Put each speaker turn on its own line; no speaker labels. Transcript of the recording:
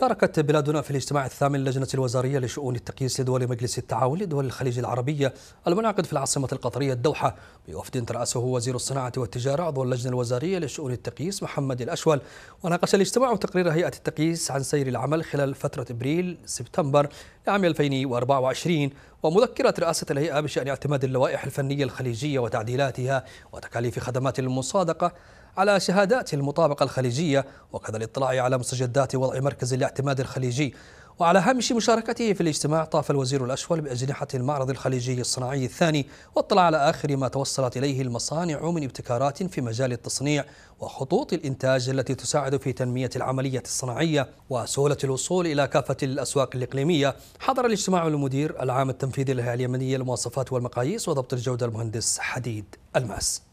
شاركت بلادنا في الاجتماع الثامن للجنة الوزارية لشؤون التقييس لدول مجلس التعاون لدول الخليج العربية المنعقد في العاصمة القطرية الدوحة بوفد ترأسه وزير الصناعة والتجارة عضو اللجنة الوزارية لشؤون التقييس محمد الأشول وناقش الاجتماع تقرير هيئة التقييس عن سير العمل خلال فترة إبريل سبتمبر لعام 2024 ومذكرة رئاسة الهيئة بشأن اعتماد اللوائح الفنية الخليجية وتعديلاتها وتكاليف خدمات المصادقة على شهادات المطابقة الخليجية وكذا الاطلاع على مستجدات وضع مركز الاعتماد الخليجي وعلى هامش مشاركته في الاجتماع طاف الوزير الأشول بأجنحة المعرض الخليجي الصناعي الثاني واطلع على آخر ما توصلت إليه المصانع من ابتكارات في مجال التصنيع وخطوط الإنتاج التي تساعد في تنمية العملية الصناعية وسهولة الوصول إلى كافة الأسواق الإقليمية حضر الاجتماع المدير العام التنفيذي للهيئة اليمنية للمواصفات والمقاييس وضبط الجودة المهندس حديد الماس